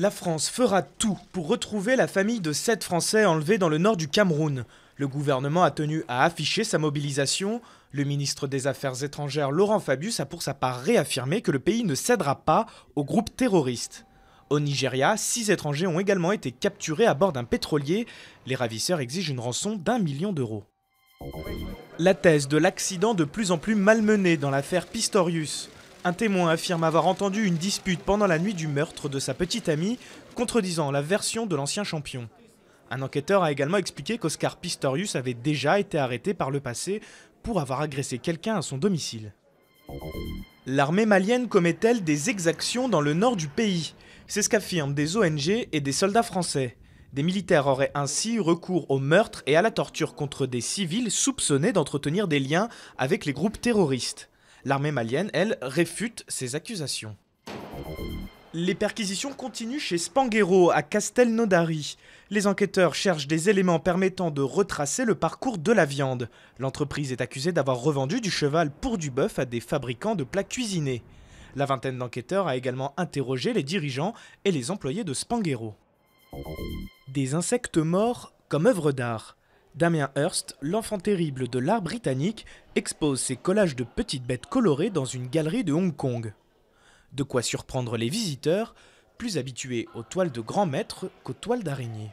La France fera tout pour retrouver la famille de sept Français enlevés dans le nord du Cameroun. Le gouvernement a tenu à afficher sa mobilisation. Le ministre des Affaires étrangères Laurent Fabius a pour sa part réaffirmé que le pays ne cédera pas aux groupes terroristes. Au Nigeria, six étrangers ont également été capturés à bord d'un pétrolier. Les ravisseurs exigent une rançon d'un million d'euros. La thèse de l'accident de plus en plus malmené dans l'affaire Pistorius. Un témoin affirme avoir entendu une dispute pendant la nuit du meurtre de sa petite amie, contredisant la version de l'ancien champion. Un enquêteur a également expliqué qu'Oscar Pistorius avait déjà été arrêté par le passé pour avoir agressé quelqu'un à son domicile. L'armée malienne commet-elle des exactions dans le nord du pays C'est ce qu'affirment des ONG et des soldats français. Des militaires auraient ainsi recours au meurtre et à la torture contre des civils soupçonnés d'entretenir des liens avec les groupes terroristes. L'armée malienne, elle, réfute ces accusations. Les perquisitions continuent chez Spanghero à Castelnaudary. Les enquêteurs cherchent des éléments permettant de retracer le parcours de la viande. L'entreprise est accusée d'avoir revendu du cheval pour du bœuf à des fabricants de plats cuisinés. La vingtaine d'enquêteurs a également interrogé les dirigeants et les employés de Spanghero. Des insectes morts comme œuvre d'art. Damien Hurst, l'enfant terrible de l'art britannique, expose ses collages de petites bêtes colorées dans une galerie de Hong Kong. De quoi surprendre les visiteurs, plus habitués aux toiles de grands maîtres qu'aux toiles d'araignées.